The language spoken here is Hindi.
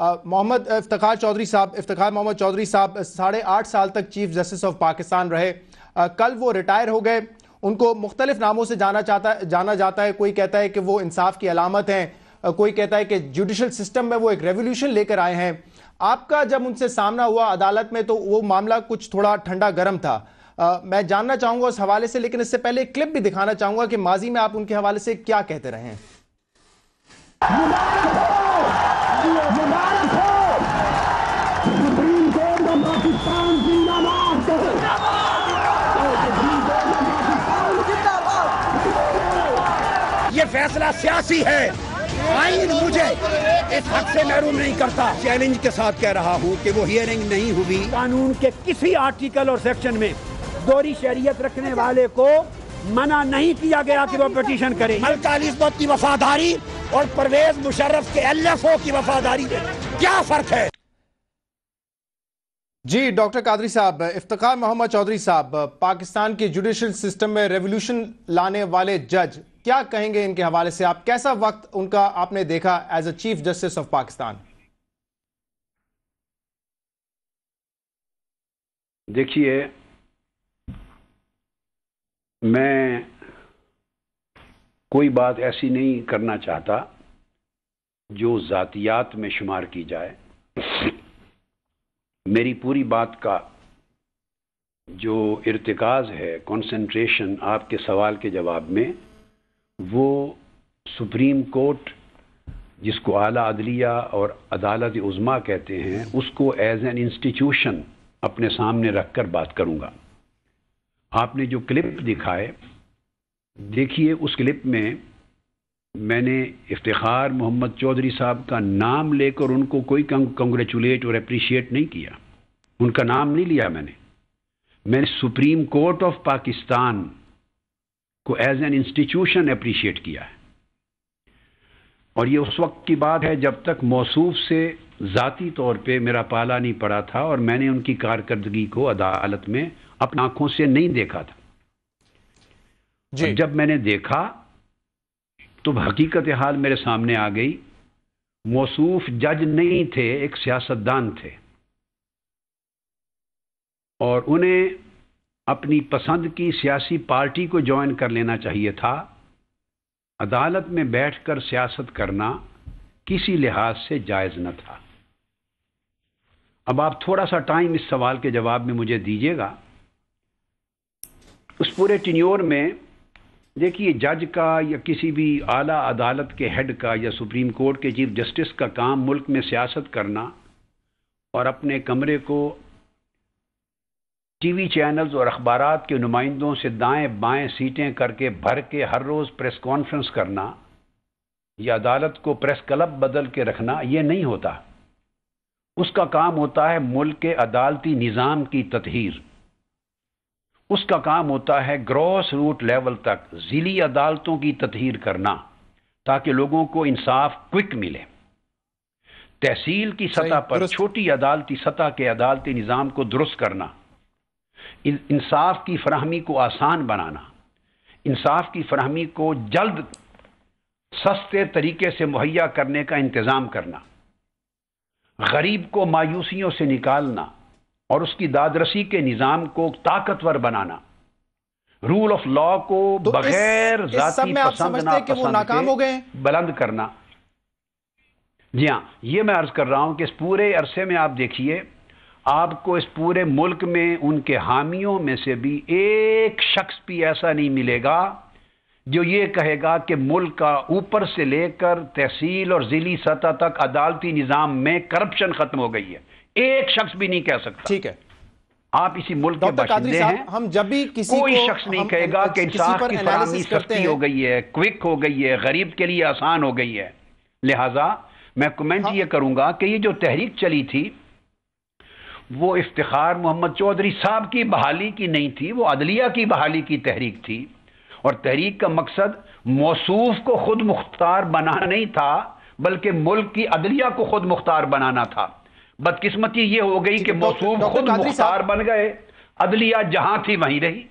मोहम्मद इफ्तार चौधरी साहब इफ्तार मोहम्मद चौधरी साहब साढ़े आठ साल तक चीफ जस्टिस ऑफ पाकिस्तान रहे आ, कल वो रिटायर हो गए उनको मुख्तलिफ नामों से जाना चाहता जाना जाता है कोई कहता है कि वो इंसाफ की अलामत हैं कोई कहता है कि जुडिशल सिस्टम में वो एक रेवोल्यूशन लेकर आए हैं आपका जब उनसे सामना हुआ अदालत में तो वो मामला कुछ थोड़ा ठंडा गर्म था आ, मैं जानना चाहूंगा उस हवाले से लेकिन इससे पहले एक क्लिप भी दिखाना चाहूंगा कि माजी में आप उनके हवाले से क्या कहते रहे हैं फैसला सियासी है आइन मुझे इस हक से महरूम नहीं करता चैलेंज के साथ कह रहा हूँ कि वो हियरिंग नहीं हुई कानून के किसी आर्टिकल और सेक्शन में दोरी शरीयत रखने वाले को मना नहीं किया गया कि वो पटिशन करे मलका अलीस्मत की वफादारी और परवेज मुशर्रफ के एल एफ ओ की वफादारी में क्या फर्क है जी डॉक्टर कादरी साहब इफ्तार मोहम्मद चौधरी साहब पाकिस्तान के जुडिशल सिस्टम में रेवोल्यूशन लाने वाले जज क्या कहेंगे इनके हवाले से आप कैसा वक्त उनका आपने देखा as a chief justice of Pakistan देखिए मैं कोई बात ऐसी नहीं करना चाहता जो ज़ातियात में शुमार की जाए मेरी पूरी बात का जो इरतकाज़ है कंसंट्रेशन आपके सवाल के जवाब में वो सुप्रीम कोर्ट जिसको आला अदलिया और अदालत उज़मा कहते हैं उसको एज एन इंस्टीट्यूशन अपने सामने रख कर बात करूँगा आपने जो क्लिप दिखाए देखिए उस क्लिप में मैंने इफ्तार मोहम्मद चौधरी साहब का नाम लेकर उनको कोई कंग्रेचुलेट और अप्रिशिएट नहीं किया उनका नाम नहीं लिया मैंने मैंने सुप्रीम कोर्ट ऑफ पाकिस्तान को एज एन इंस्टीट्यूशन अप्रिशिएट किया है और ये उस वक्त की बात है जब तक मौसूफ से ज़ाती तौर पे मेरा पाला नहीं पड़ा था और मैंने उनकी कारकर्दगी को अदालत में अपनी आंखों से नहीं देखा था जी। जब मैंने देखा तो हकीकत हाल मेरे सामने आ गई मौसूफ जज नहीं थे एक सियासतदान थे और उन्हें अपनी पसंद की सियासी पार्टी को ज्वाइन कर लेना चाहिए था अदालत में बैठकर सियासत करना किसी लिहाज से जायज़ न था अब आप थोड़ा सा टाइम इस सवाल के जवाब में मुझे दीजिएगा उस पूरे टिन्योर में देखिए जज का या किसी भी आला अदालत के हेड का या सुप्रीम कोर्ट के चीफ जस्टिस का काम मुल्क में सियासत करना और अपने कमरे को टीवी चैनल्स और अखबार के नुमाइंदों से दाएं बाएं सीटें करके भर के हर रोज़ प्रेस कॉन्फ्रेंस करना या अदालत को प्रेस क्लब बदल के रखना यह नहीं होता उसका काम होता है मुल्क के अदालती निज़ाम की तथहर उसका काम होता है ग्रॉस रूट लेवल तक ज़िली अदालतों की तथहर करना ताकि लोगों को इंसाफ क्विक मिले तहसील की सतह पर छोटी अदालती सतह के अदालती निज़ाम को दुरुस्त करना इंसाफ की फ्राहमी को आसान बनाना इंसाफ की फ्राहमी को जल्द सस्ते तरीके से मुहैया करने का इंतज़ाम करना गरीब को मायूसियों से निकालना और उसकी दादरसी के निज़ाम को ताकतवर बनाना रूल ऑफ लॉ को तो बगैर नाकाम हो गए बुलंद करना जी हाँ ये मैं अर्ज कर रहा हूं कि इस पूरे अरसे में आप देखिए आपको इस पूरे मुल्क में उनके हामियों में से भी एक शख्स भी ऐसा नहीं मिलेगा जो ये कहेगा कि मुल्क का ऊपर से लेकर तहसील और ज़िली सतह तक अदालती निज़ाम में करप्शन ख़त्म हो गई है एक शख्स भी नहीं कह सकता ठीक है आप इसी मुल्क के बाशिंदे हैं हम जब भी किसी कोई शख्स नहीं कहेगा कि इंसाफ की फरहमी सस्ती हो गई है क्विक हो गई है गरीब के लिए आसान हो गई है लिहाजा मैं कमेंट हाँ। ये करूंगा कि ये जो तहरीक चली थी वो इफ्तार मोहम्मद चौधरी साहब की बहाली की नहीं थी वो अदलिया की बहाली की तहरीक थी और तहरीक का मकसद मौसूफ को खुद मुख्तार बनाना नहीं था बल्कि मुल्क की अदलिया को खुद मुख्तार बनाना था बदकिस्मती ये हो गई कि मौसू खुद मुख्तार बन गए अदलिया जहां थी वहीं रही